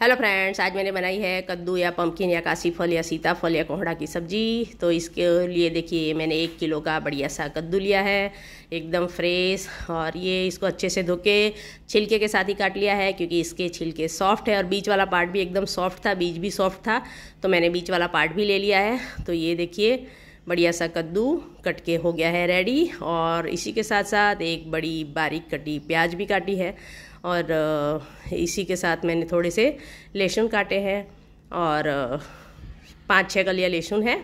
hello friends आज मैंने बनाई है कद्दू या पम्पकिन या फल या सीताफल या कोहड़ा की सब्जी तो इसके लिए देखिए मैंने एक किलो का बढ़िया सा कद्दू लिया है एकदम फ्रेश और ये इसको अच्छे से धो के छिलके के साथ ही काट लिया है क्योंकि इसके छिलके सॉफ्ट है और बीच वाला पार्ट भी एकदम सॉफ्ट था बीज भी सॉफ्ट था तो मैंने बीच वाला पार्ट भी ले लिया है तो ये देखिए बढ़िया सा कद्दू कट के हो गया है रेडी और इसी के साथ साथ एक बड़ी बारीक कटी प्याज भी काटी है और इसी के साथ मैंने थोड़े से लहसुन काटे हैं और पाँच छः कलिया लहसुन है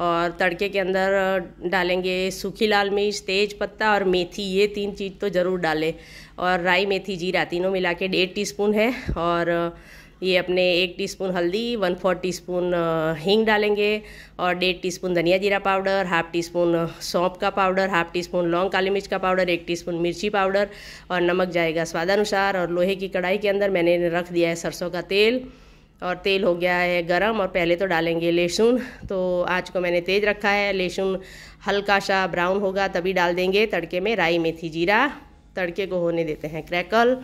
और तड़के के अंदर डालेंगे सूखी लाल मिर्च तेज पत्ता और मेथी ये तीन चीज़ तो ज़रूर डालें और राई मेथी जीरा तीनों मिला के डेढ़ टी है और ये अपने एक टीस्पून हल्दी वन फोर्थ टीस्पून हींग डालेंगे और डेढ़ टीस्पून धनिया जीरा पाउडर हाफ टी स्पून सौंप का पाउडर हाफ टी स्पून लौंग काली मिर्च का पाउडर एक टीस्पून मिर्ची पाउडर और नमक जाएगा स्वादानुसार और लोहे की कढ़ाई के अंदर मैंने रख दिया है सरसों का तेल और तेल हो गया है गरम और पहले तो डालेंगे लहसुन तो आज को मैंने तेज़ रखा है लहसुन हल्का सा ब्राउन होगा तभी डाल देंगे तड़के में राई मेथी जीरा तड़के को होने देते हैं क्रैकल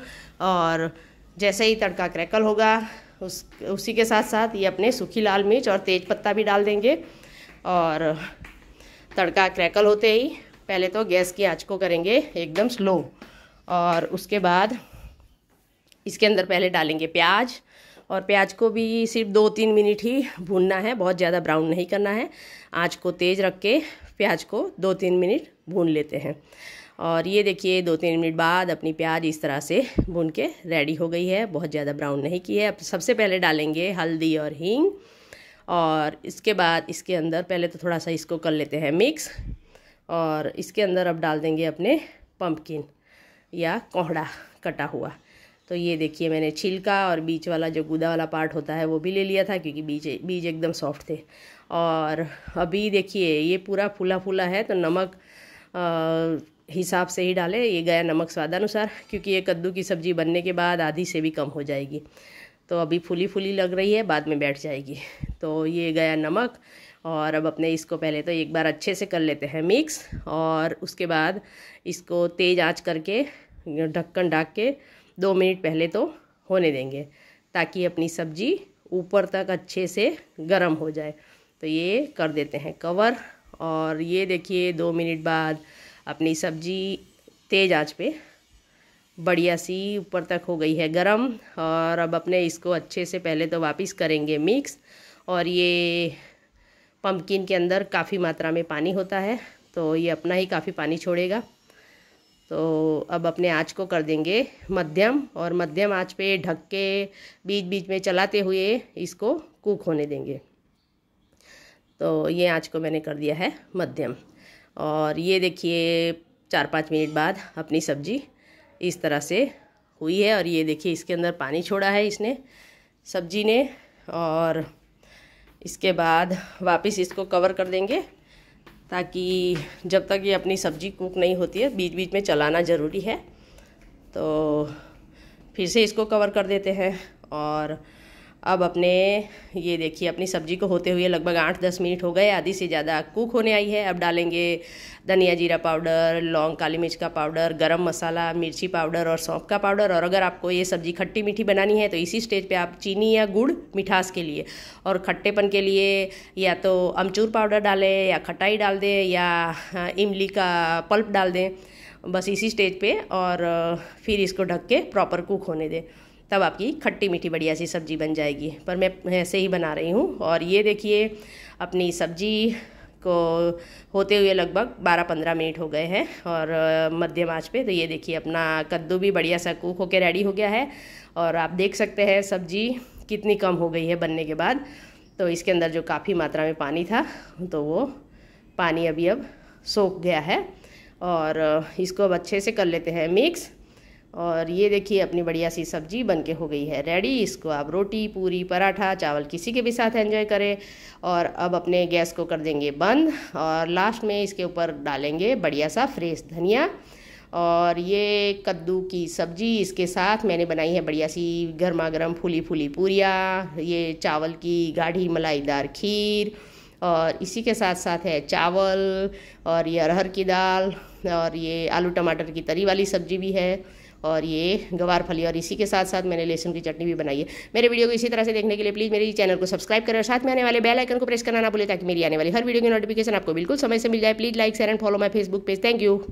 और जैसे ही तड़का क्रैकल होगा उस उसी के साथ साथ ये अपने सूखी लाल मिर्च और तेज पत्ता भी डाल देंगे और तड़का क्रैकल होते ही पहले तो गैस की आंच को करेंगे एकदम स्लो और उसके बाद इसके अंदर पहले डालेंगे प्याज और प्याज को भी सिर्फ दो तीन मिनट ही भूनना है बहुत ज़्यादा ब्राउन नहीं करना है आँच को तेज़ रख के प्याज को दो तीन मिनट भून लेते हैं और ये देखिए दो तीन मिनट बाद अपनी प्याज इस तरह से भून के रेडी हो गई है बहुत ज़्यादा ब्राउन नहीं की है अब सबसे पहले डालेंगे हल्दी और हींग और इसके बाद इसके अंदर पहले तो थोड़ा सा इसको कर लेते हैं मिक्स और इसके अंदर अब डाल देंगे अपने पम्पकिन या कोहड़ा कटा हुआ तो ये देखिए मैंने छिलका और बीच वाला जो गुदा वाला पार्ट होता है वो भी ले लिया था क्योंकि बीज बीज एकदम सॉफ्ट थे और अभी देखिए ये पूरा फूला फूला है तो नमक आ, हिसाब से ही डालें ये गया नमक स्वादानुसार क्योंकि ये कद्दू की सब्ज़ी बनने के बाद आधी से भी कम हो जाएगी तो अभी फूली फूली लग रही है बाद में बैठ जाएगी तो ये गया नमक और अब अपने इसको पहले तो एक बार अच्छे से कर लेते हैं मिक्स और उसके बाद इसको तेज़ आँच करके ढक्कन ढाक के दो मिनट पहले तो होने देंगे ताकि अपनी सब्ज़ी ऊपर तक अच्छे से गर्म हो जाए तो ये कर देते हैं कवर और ये देखिए दो मिनट बाद अपनी सब्जी तेज़ आंच पे बढ़िया सी ऊपर तक हो गई है गरम और अब अपने इसको अच्छे से पहले तो वापस करेंगे मिक्स और ये पम्पकिन के अंदर काफ़ी मात्रा में पानी होता है तो ये अपना ही काफ़ी पानी छोड़ेगा तो अब अपने आँच को कर देंगे मध्यम और मध्यम आँच पे ढक के बीच बीच में चलाते हुए इसको कुक होने देंगे तो ये आँच को मैंने कर दिया है मध्यम और ये देखिए चार पाँच मिनट बाद अपनी सब्जी इस तरह से हुई है और ये देखिए इसके अंदर पानी छोड़ा है इसने सब्जी ने और इसके बाद वापस इसको कवर कर देंगे ताकि जब तक ये अपनी सब्जी कुक नहीं होती है बीच बीच में चलाना ज़रूरी है तो फिर से इसको कवर कर देते हैं और अब अपने ये देखिए अपनी सब्जी को होते हुए लगभग आठ दस मिनट हो गए आधी से ज़्यादा कुक होने आई है अब डालेंगे धनिया जीरा पाउडर लौंग काली मिर्च का पाउडर गरम मसाला मिर्ची पाउडर और सौंफ का पाउडर और अगर आपको ये सब्जी खट्टी मीठी बनानी है तो इसी स्टेज पे आप चीनी या गुड़ मिठास के लिए और खट्टेपन के लिए या तो अमचूर पाउडर डालें या खटाई डाल दें या हाँ, इमली का पल्प डाल दें बस इसी स्टेज पर और फिर इसको ढक के प्रॉपर कुक होने दें तब आपकी खट्टी मीठी बढ़िया सी सब्ज़ी बन जाएगी पर मैं ऐसे ही बना रही हूँ और ये देखिए अपनी सब्ज़ी को होते हुए लगभग 12-15 मिनट हो गए हैं और मध्यम आँच पे तो ये देखिए अपना कद्दू भी बढ़िया सा कुक होकर रेडी हो गया है और आप देख सकते हैं सब्ज़ी कितनी कम हो गई है बनने के बाद तो इसके अंदर जो काफ़ी मात्रा में पानी था तो वो पानी अभी अब सोख गया है और इसको अब अच्छे से कर लेते हैं मिक्स और ये देखिए अपनी बढ़िया सी सब्जी बन के हो गई है रेडी इसको आप रोटी पूरी पराठा चावल किसी के भी साथ एंजॉय करें और अब अपने गैस को कर देंगे बंद और लास्ट में इसके ऊपर डालेंगे बढ़िया सा फ्रेश धनिया और ये कद्दू की सब्जी इसके साथ मैंने बनाई है बढ़िया सी गर्मा गर्म फूली फूली पूरियाँ ये चावल की गाढ़ी मलाईदार खीर और इसी के साथ साथ है चावल और ये अरहर की दाल और ये आलू टमाटर की तरी वाली सब्जी भी है और ये गवार फली और इसी के साथ साथ मैंने लहसुन की चटनी भी बनाई है मेरे वीडियो को इसी तरह से देखने के लिए प्लीज़ मेरे चैनल को सब्सक्राइब करें और साथ में आने वाले बेल आइकन को प्रेस करना ना भूलें ताकि मेरी आने वाली हर वीडियो की नोटिफिकेशन आपको बिल्कुल समय से मिल जाए please like share and follow my Facebook page thank you